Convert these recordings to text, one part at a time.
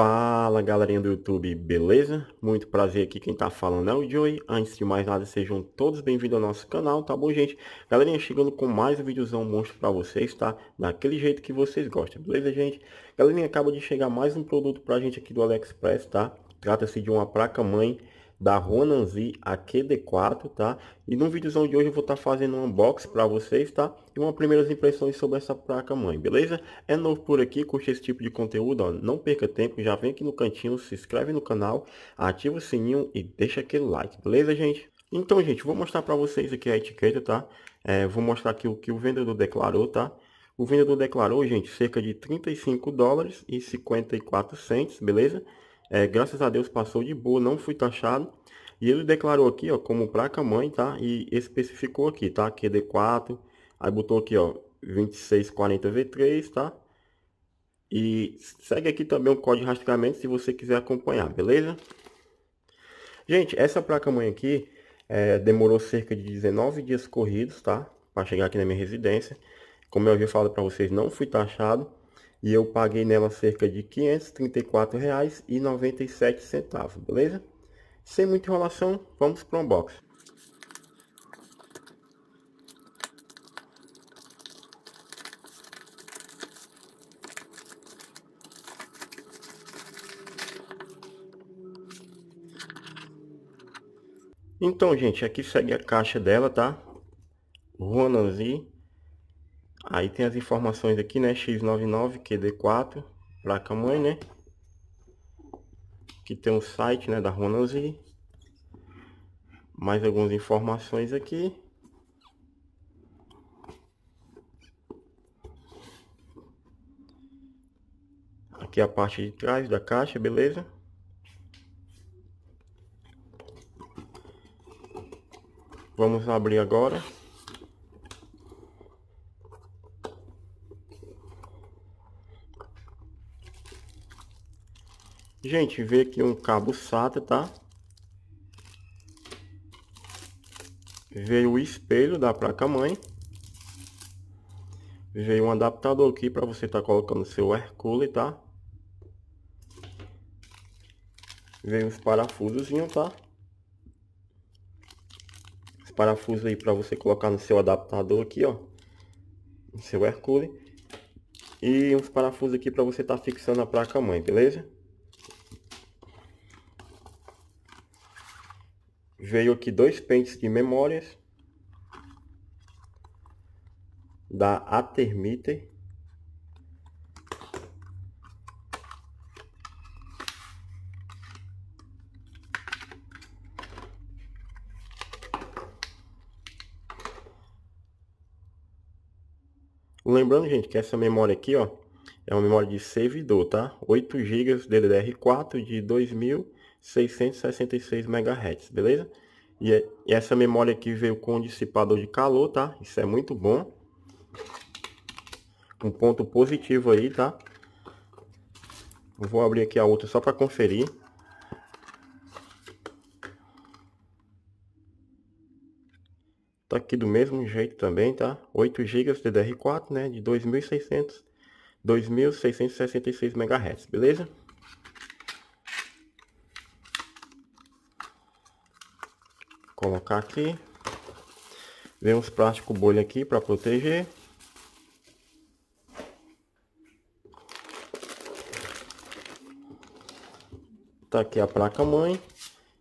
Fala galerinha do YouTube, beleza? Muito prazer aqui, quem tá falando é o Joey. Antes de mais nada, sejam todos bem-vindos ao nosso canal, tá bom, gente? Galerinha, chegando com mais um videozão monstro pra vocês, tá? Daquele jeito que vocês gostam, beleza, gente? Galerinha, acaba de chegar mais um produto pra gente aqui do AliExpress, tá? Trata-se de uma placa-mãe da Ronanzi AQD4, tá? E no videozão de hoje eu vou estar tá fazendo um unboxing para vocês, tá? E uma primeiras impressões sobre essa placa mãe, beleza? É novo por aqui, curte esse tipo de conteúdo, ó, não perca tempo, já vem aqui no cantinho, se inscreve no canal, ativa o sininho e deixa aquele like, beleza gente? Então gente, vou mostrar para vocês aqui a etiqueta, tá? É, vou mostrar aqui o que o vendedor declarou, tá? O vendedor declarou, gente, cerca de 35 dólares e 54 cents, beleza? É, graças a Deus passou de boa, não fui taxado. E ele declarou aqui, ó, como placa mãe, tá? E especificou aqui, tá? QD4, aí botou aqui, ó, 2640V3, tá? E segue aqui também o código de rastreamento se você quiser acompanhar, beleza? Gente, essa placa mãe aqui é, demorou cerca de 19 dias corridos, tá? Para chegar aqui na minha residência. Como eu havia falado para vocês, não fui taxado e eu paguei nela cerca de R$ 534,97, beleza? Sem muita enrolação, vamos para o unboxing. Então, gente, aqui segue a caixa dela, tá? Ronanzi Aí tem as informações aqui, né? X99QD4, placa mãe, né? Aqui tem o um site, né? Da Ronanzi. Mais algumas informações aqui. Aqui é a parte de trás da caixa, beleza? Vamos abrir agora. Gente, veio aqui um cabo SATA, tá? Veio o espelho da placa-mãe. Veio um adaptador aqui para você estar tá colocando seu air cooler, tá? Veio os parafusos, tá? Os parafusos aí para você colocar no seu adaptador aqui, ó. No seu air cooler. E uns parafusos aqui para você estar tá fixando a placa-mãe, beleza? veio aqui dois pentes de memórias da Atermiter. Lembrando, gente, que essa memória aqui, ó, é uma memória de servidor, tá? 8 GB DDR4 de 2000 666 MHz, beleza? E, é, e essa memória aqui veio com um dissipador de calor, tá? Isso é muito bom. Um ponto positivo aí, tá? Vou abrir aqui a outra só para conferir. Tá aqui do mesmo jeito também, tá? 8 GB DDR4, né? De 2600, 2666 MHz, beleza? colocar aqui. Vem uns plásticos bolha aqui para proteger. Tá aqui a placa mãe.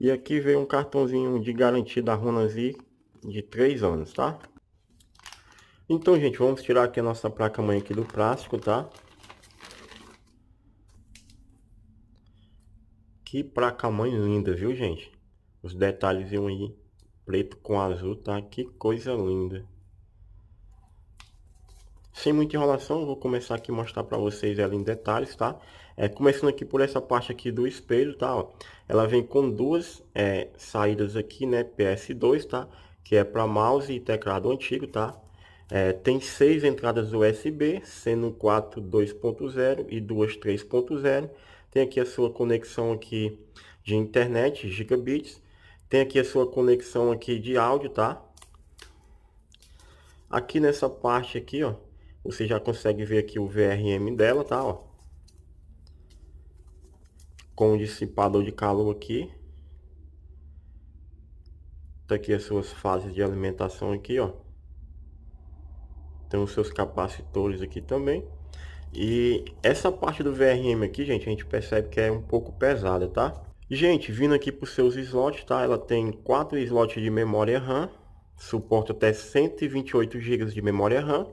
E aqui vem um cartãozinho de garantia da Runanzi de 3 anos, tá? Então, gente, vamos tirar aqui a nossa placa mãe aqui do plástico, tá? Que placa mãe linda, viu, gente? os detalhes iam aí preto com azul, tá? Que coisa linda! Sem muita enrolação, vou começar aqui a mostrar para vocês ela em detalhes, tá? É, começando aqui por essa parte aqui do espelho, tá? Ó, ela vem com duas é, saídas aqui, né? PS2, tá? Que é para mouse e teclado antigo, tá? É, tem seis entradas USB, sendo 4 2.0 e duas 3.0. Tem aqui a sua conexão aqui de internet, gigabits. Tem aqui a sua conexão aqui de áudio, tá? Aqui nessa parte aqui, ó, você já consegue ver aqui o VRM dela, tá, ó. Com o dissipador de calor aqui. Tá aqui as suas fases de alimentação aqui, ó. Tem os seus capacitores aqui também. E essa parte do VRM aqui, gente, a gente percebe que é um pouco pesada, tá? Gente, vindo aqui para os seus slots, tá? Ela tem 4 slots de memória RAM, suporta até 128 GB de memória RAM,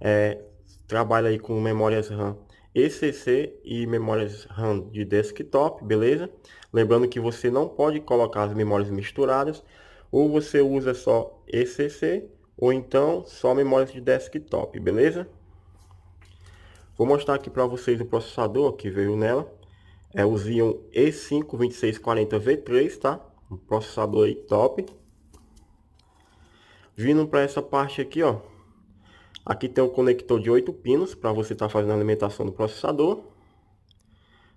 é, trabalha aí com memórias RAM ECC e memórias RAM de desktop, beleza? Lembrando que você não pode colocar as memórias misturadas, ou você usa só ECC, ou então só memórias de desktop, beleza? Vou mostrar aqui para vocês o processador que veio nela. É o Xeon E5-2640V3, tá? Um processador aí top. Vindo para essa parte aqui, ó. Aqui tem um conector de 8 pinos para você estar tá fazendo a alimentação do processador.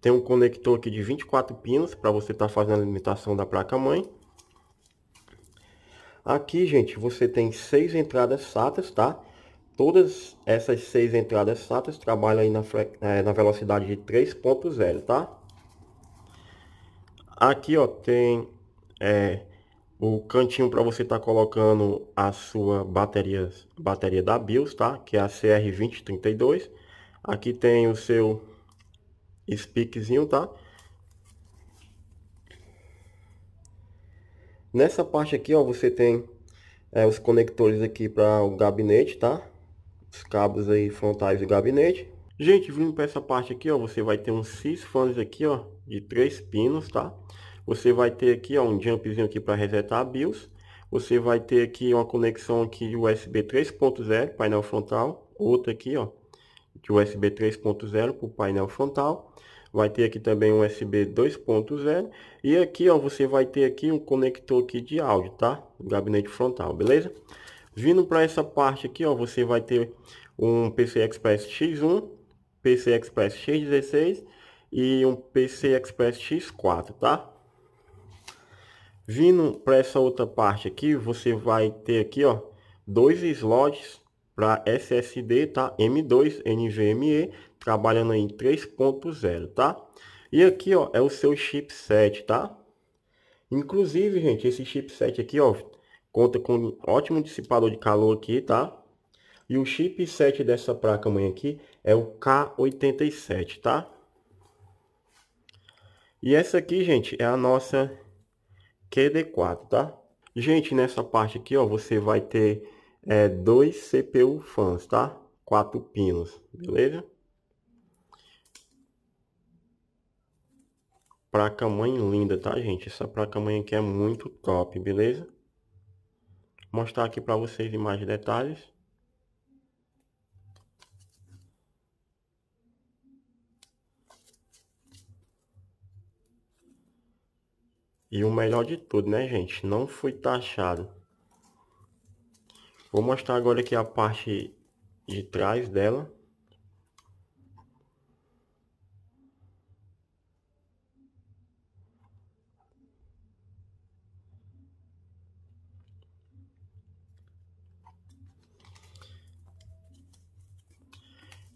Tem um conector aqui de 24 pinos para você estar tá fazendo a alimentação da placa mãe. Aqui, gente, você tem seis entradas SATA, tá? Todas essas seis entradas SATAs trabalham aí na, é, na velocidade de 3.0, tá? Aqui, ó, tem é, o cantinho para você estar tá colocando a sua bateria, bateria da BIOS, tá? Que é a CR2032. Aqui tem o seu speakzinho, tá? Nessa parte aqui, ó, você tem é, os conectores aqui para o gabinete, tá? os cabos aí frontais do gabinete. Gente, vindo para essa parte aqui, ó, você vai ter uns seis fãs aqui, ó, de três pinos, tá? Você vai ter aqui, ó, um jumpzinho aqui para resetar a BIOS. Você vai ter aqui uma conexão aqui USB 3.0, painel frontal. Outra aqui, ó, de USB 3.0 para o painel frontal. Vai ter aqui também um USB 2.0. E aqui, ó, você vai ter aqui um conector aqui de áudio, tá? gabinete frontal, beleza? Vindo para essa parte aqui, ó, você vai ter um PC Express X1, PC Express X16 e um PC Express X4, tá? Vindo para essa outra parte aqui, você vai ter aqui, ó, dois slots para SSD, tá? M2 NVMe, trabalhando em 3.0, tá? E aqui, ó, é o seu chipset, tá? Inclusive, gente, esse chipset aqui, ó, Conta com um ótimo dissipador de calor aqui, tá? E o chipset dessa placa mãe aqui é o K87, tá? E essa aqui, gente, é a nossa QD4, tá? Gente, nessa parte aqui, ó, você vai ter é, dois CPU fãs, tá? Quatro pinos, beleza? Placa mãe linda, tá, gente? Essa placa mãe aqui é muito top, beleza? mostrar aqui para vocês em mais detalhes. E o melhor de tudo, né, gente? Não foi taxado. Vou mostrar agora aqui a parte de trás dela.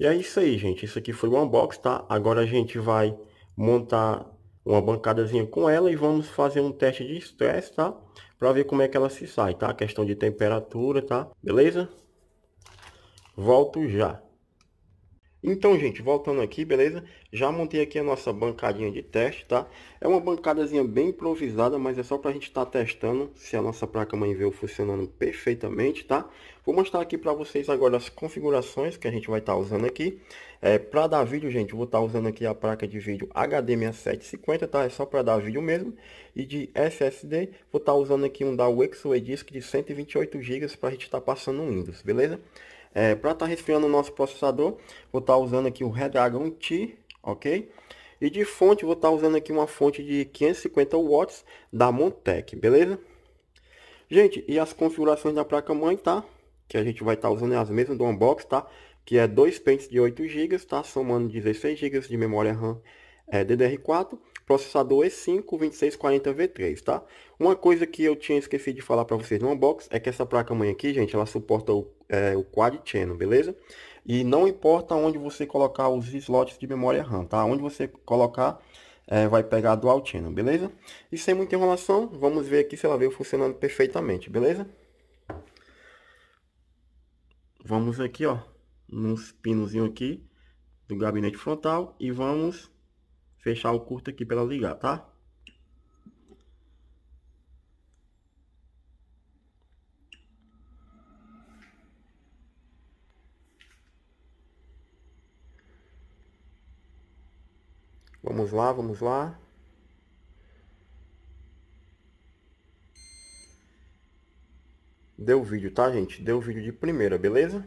E é isso aí, gente. Isso aqui foi o unbox, tá? Agora a gente vai montar uma bancadazinha com ela e vamos fazer um teste de estresse, tá? Pra ver como é que ela se sai, tá? questão de temperatura, tá? Beleza? Volto já. Então, gente, voltando aqui, beleza? Já montei aqui a nossa bancadinha de teste, tá? É uma bancadazinha bem improvisada, mas é só pra gente estar tá testando se a nossa placa-mãe veio funcionando perfeitamente, tá? Vou mostrar aqui pra vocês agora as configurações que a gente vai estar tá usando aqui. É, pra dar vídeo, gente, vou estar tá usando aqui a placa de vídeo HD6750, tá? É só pra dar vídeo mesmo. E de SSD, vou estar tá usando aqui um da Wexway Disk de 128 GB pra gente estar tá passando um Windows, beleza? É, para estar tá resfriando o nosso processador, vou estar tá usando aqui o Redragon T, ok? E de fonte, vou estar tá usando aqui uma fonte de 550 watts da Montec, beleza? Gente, e as configurações da placa mãe, tá? Que a gente vai estar tá usando as mesmas do unbox, tá? Que é dois pentes de 8 GB, tá? Somando 16 GB de memória RAM é, DDR4 processador E5 2640V3, tá? Uma coisa que eu tinha esquecido de falar para vocês no unbox é que essa placa mãe aqui, gente, ela suporta o, é, o quad channel, beleza? E não importa onde você colocar os slots de memória RAM, tá? Onde você colocar, é, vai pegar dual channel, beleza? E sem muita enrolação, vamos ver aqui se ela veio funcionando perfeitamente, beleza? Vamos aqui, ó, nos pinozinho aqui do gabinete frontal e vamos fechar o curto aqui para ligar, tá? Vamos lá, vamos lá. Deu vídeo, tá, gente? Deu vídeo de primeira, beleza?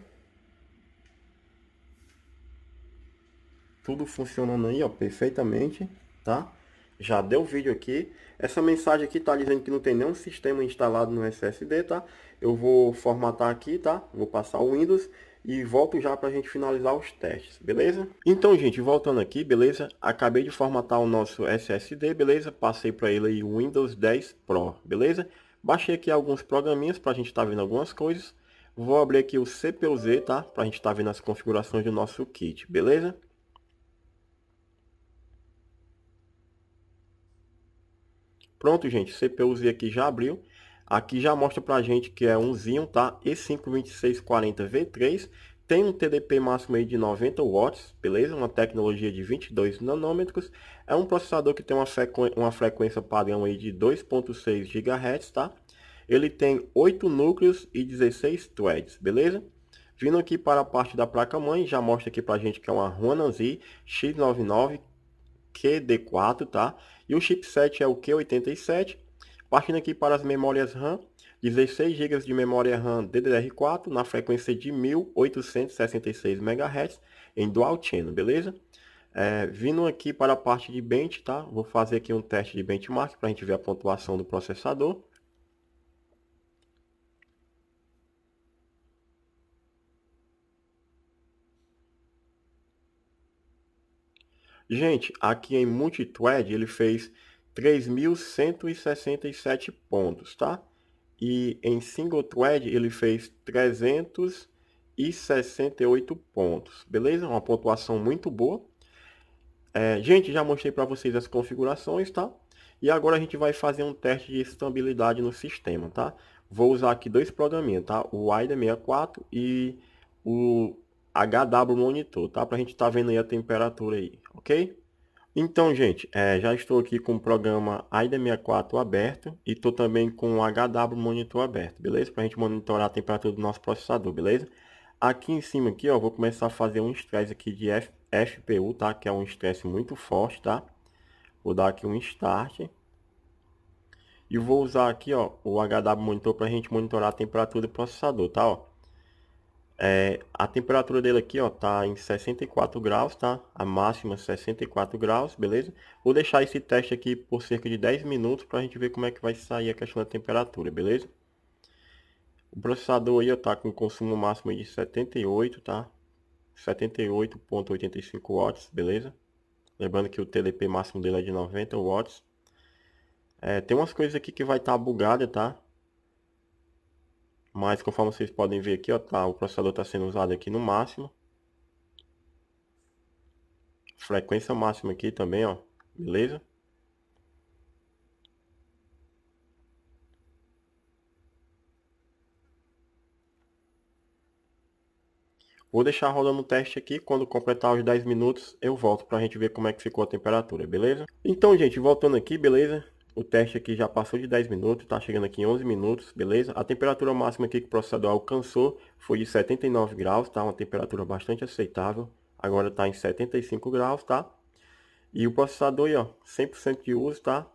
tudo funcionando aí, ó, perfeitamente, tá? Já deu o vídeo aqui. Essa mensagem aqui tá dizendo que não tem nenhum sistema instalado no SSD, tá? Eu vou formatar aqui, tá? Vou passar o Windows e volto já para a gente finalizar os testes, beleza? Então, gente, voltando aqui, beleza? Acabei de formatar o nosso SSD, beleza? Passei para ele aí o Windows 10 Pro, beleza? Baixei aqui alguns programinhas para a gente estar tá vendo algumas coisas. Vou abrir aqui o CPUZ, tá? Para a gente estar tá vendo as configurações do nosso kit, beleza? Pronto, gente, CPU-Z aqui já abriu. Aqui já mostra pra gente que é um Xeon, tá? E52640V3. Tem um TDP máximo aí de 90 watts, beleza? Uma tecnologia de 22 nanômetros. É um processador que tem uma, uma frequência padrão aí de 2.6 GHz, tá? Ele tem 8 núcleos e 16 threads, beleza? Vindo aqui para a parte da placa-mãe, já mostra aqui pra gente que é uma Ronan Z X99 QD4, tá? E o chipset é o Q87. Partindo aqui para as memórias RAM, 16 GB de memória RAM DDR4 na frequência de 1866 MHz em dual channel, beleza? É, vindo aqui para a parte de bench, tá? Vou fazer aqui um teste de benchmark para a gente ver a pontuação do processador. Gente, aqui em multithread ele fez 3.167 pontos, tá? E em single thread ele fez 368 pontos, beleza? Uma pontuação muito boa. É, gente, já mostrei para vocês as configurações, tá? E agora a gente vai fazer um teste de estabilidade no sistema, tá? Vou usar aqui dois programinhas, tá? O IDE64 e o HW monitor, tá? Pra gente tá vendo aí a temperatura aí, ok? Então, gente, é, já estou aqui com o programa AIDA64 aberto e estou também com o HW monitor aberto, beleza? Pra gente monitorar a temperatura do nosso processador, beleza? Aqui em cima aqui, ó, vou começar a fazer um stress aqui de F FPU, tá? Que é um stress muito forte, tá? Vou dar aqui um start. E vou usar aqui, ó, o HW monitor pra gente monitorar a temperatura do processador, tá? Ó. É, a temperatura dele aqui, ó, tá em 64 graus, tá? A máxima 64 graus, beleza? Vou deixar esse teste aqui por cerca de 10 minutos para a gente ver como é que vai sair a questão da temperatura, beleza? O processador aí, ó, tá com consumo máximo de 78, tá? 78.85 watts, beleza? Lembrando que o TDP máximo dele é de 90 watts. É, tem umas coisas aqui que vai estar tá bugada, tá? Mas conforme vocês podem ver aqui, ó, tá, o processador está sendo usado aqui no máximo. Frequência máxima aqui também, ó. Beleza? Vou deixar rodando o teste aqui, quando completar os 10 minutos eu volto para a gente ver como é que ficou a temperatura, beleza? Então gente, voltando aqui, beleza? O teste aqui já passou de 10 minutos, está chegando aqui em 11 minutos, beleza? A temperatura máxima aqui que o processador alcançou foi de 79 graus, tá? Uma temperatura bastante aceitável. Agora está em 75 graus, tá? E o processador aí, ó, 100% de uso, tá?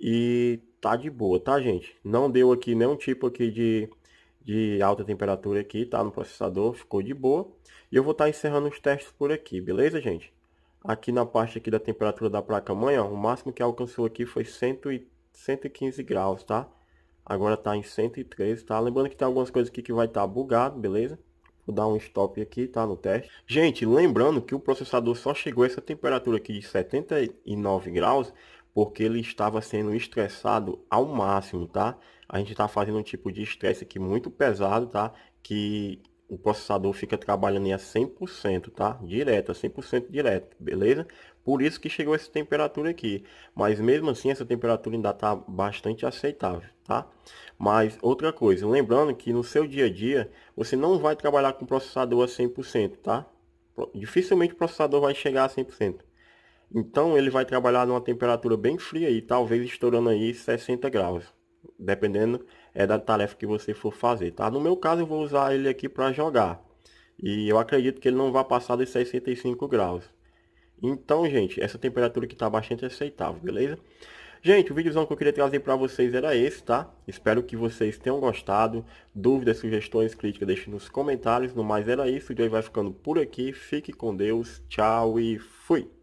E tá de boa, tá, gente? Não deu aqui nenhum tipo aqui de, de alta temperatura aqui, tá? No processador, ficou de boa. E eu vou estar tá encerrando os testes por aqui, beleza, gente? Aqui na parte aqui da temperatura da placa mãe, ó, o máximo que alcançou aqui foi 100 e 115 graus, tá? Agora tá em 103, tá? Lembrando que tem algumas coisas aqui que vai estar tá bugado, beleza? Vou dar um stop aqui, tá? No teste. Gente, lembrando que o processador só chegou a essa temperatura aqui de 79 graus porque ele estava sendo estressado ao máximo, tá? A gente está fazendo um tipo de estresse aqui muito pesado, tá? Que o processador fica trabalhando em a 100%, tá? Direto, a 100% direto, beleza? Por isso que chegou essa temperatura aqui. Mas mesmo assim, essa temperatura ainda está bastante aceitável, tá? Mas outra coisa, lembrando que no seu dia a dia, você não vai trabalhar com processador a 100%, tá? Dificilmente o processador vai chegar a 100%. Então ele vai trabalhar numa temperatura bem fria e talvez estourando aí 60 graus dependendo é da tarefa que você for fazer, tá? No meu caso, eu vou usar ele aqui para jogar. E eu acredito que ele não vai passar dos 65 graus. Então, gente, essa temperatura que está bastante aceitável, beleza? Gente, o vídeozão que eu queria trazer para vocês era esse, tá? Espero que vocês tenham gostado. Dúvidas, sugestões, críticas, deixe nos comentários. No mais era isso, o hoje vai ficando por aqui. Fique com Deus, tchau e fui!